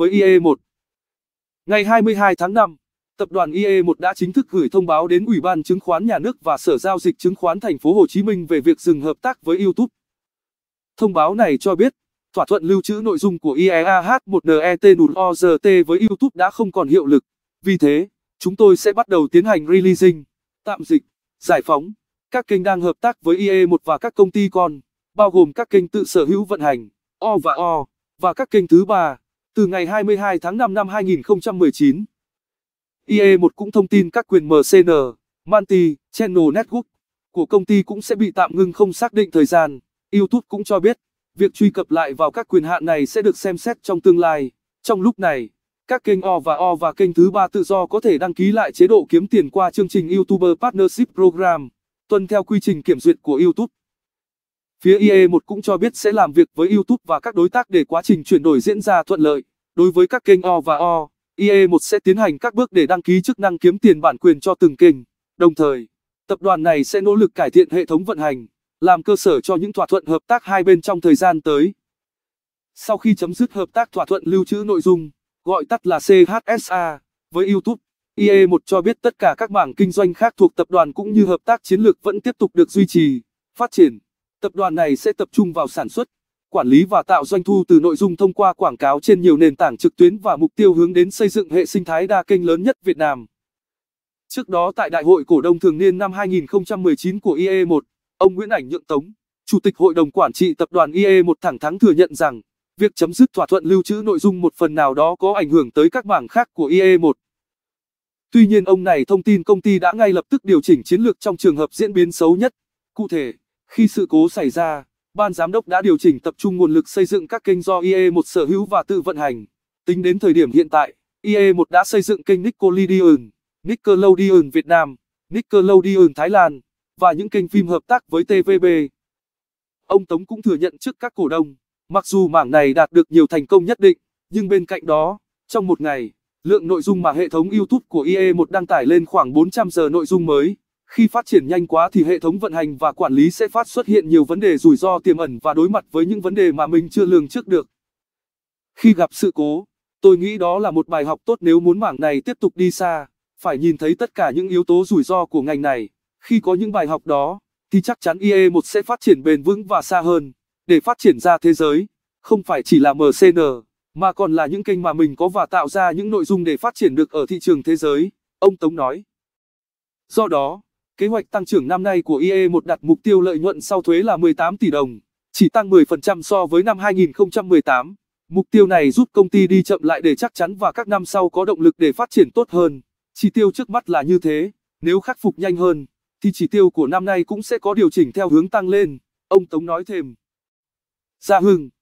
với IE1. Ngày 22 tháng 5, tập đoàn IE1 đã chính thức gửi thông báo đến Ủy ban Chứng khoán Nhà nước và Sở giao dịch chứng khoán Thành phố Hồ Chí Minh về việc dừng hợp tác với YouTube. Thông báo này cho biết, thỏa thuận lưu trữ nội dung của IEAH1NETNUOZT net với YouTube đã không còn hiệu lực. Vì thế, chúng tôi sẽ bắt đầu tiến hành releasing, tạm dịch, giải phóng các kênh đang hợp tác với IE1 và các công ty con, bao gồm các kênh tự sở hữu vận hành, O và O, và các kênh thứ ba. Từ ngày 22 tháng 5 năm 2019, IE1 cũng thông tin các quyền MCN, Manti, Channel Network của công ty cũng sẽ bị tạm ngưng không xác định thời gian. YouTube cũng cho biết, việc truy cập lại vào các quyền hạn này sẽ được xem xét trong tương lai. Trong lúc này, các kênh O và O và kênh thứ ba tự do có thể đăng ký lại chế độ kiếm tiền qua chương trình YouTuber Partnership Program, tuân theo quy trình kiểm duyệt của YouTube. Phía IE1 cũng cho biết sẽ làm việc với YouTube và các đối tác để quá trình chuyển đổi diễn ra thuận lợi. Đối với các kênh O và O, IE1 sẽ tiến hành các bước để đăng ký chức năng kiếm tiền bản quyền cho từng kênh. Đồng thời, tập đoàn này sẽ nỗ lực cải thiện hệ thống vận hành, làm cơ sở cho những thỏa thuận hợp tác hai bên trong thời gian tới. Sau khi chấm dứt hợp tác thỏa thuận lưu trữ nội dung, gọi tắt là CHSA, với YouTube, IE1 cho biết tất cả các mảng kinh doanh khác thuộc tập đoàn cũng như hợp tác chiến lược vẫn tiếp tục được duy trì, phát triển. Tập đoàn này sẽ tập trung vào sản xuất, quản lý và tạo doanh thu từ nội dung thông qua quảng cáo trên nhiều nền tảng trực tuyến và mục tiêu hướng đến xây dựng hệ sinh thái đa kênh lớn nhất Việt Nam. Trước đó tại Đại hội Cổ đông Thường niên năm 2019 của IE1, ông Nguyễn Ảnh Nhượng Tống, Chủ tịch Hội đồng Quản trị Tập đoàn IE1 thẳng thắn thừa nhận rằng, việc chấm dứt thỏa thuận lưu trữ nội dung một phần nào đó có ảnh hưởng tới các mảng khác của IE1. Tuy nhiên ông này thông tin công ty đã ngay lập tức điều chỉnh chiến lược trong trường hợp diễn biến xấu nhất. Cụ thể, khi sự cố xảy ra, ban giám đốc đã điều chỉnh tập trung nguồn lực xây dựng các kênh do IE1 sở hữu và tự vận hành. Tính đến thời điểm hiện tại, IE1 đã xây dựng kênh Nickelodeon, Nickelodeon Việt Nam, Nickelodeon Thái Lan và những kênh phim hợp tác với TVB. Ông Tống cũng thừa nhận trước các cổ đông, mặc dù mảng này đạt được nhiều thành công nhất định, nhưng bên cạnh đó, trong một ngày, lượng nội dung mà hệ thống YouTube của IE1 đăng tải lên khoảng 400 giờ nội dung mới. Khi phát triển nhanh quá thì hệ thống vận hành và quản lý sẽ phát xuất hiện nhiều vấn đề rủi ro tiềm ẩn và đối mặt với những vấn đề mà mình chưa lường trước được. Khi gặp sự cố, tôi nghĩ đó là một bài học tốt nếu muốn mảng này tiếp tục đi xa, phải nhìn thấy tất cả những yếu tố rủi ro của ngành này. Khi có những bài học đó, thì chắc chắn IE1 sẽ phát triển bền vững và xa hơn, để phát triển ra thế giới, không phải chỉ là MCN, mà còn là những kênh mà mình có và tạo ra những nội dung để phát triển được ở thị trường thế giới, ông Tống nói. Do đó, Kế hoạch tăng trưởng năm nay của IE một đặt mục tiêu lợi nhuận sau thuế là 18 tỷ đồng, chỉ tăng 10% so với năm 2018. Mục tiêu này giúp công ty đi chậm lại để chắc chắn và các năm sau có động lực để phát triển tốt hơn. Chỉ tiêu trước mắt là như thế, nếu khắc phục nhanh hơn, thì chỉ tiêu của năm nay cũng sẽ có điều chỉnh theo hướng tăng lên, ông Tống nói thêm. Gia Hưng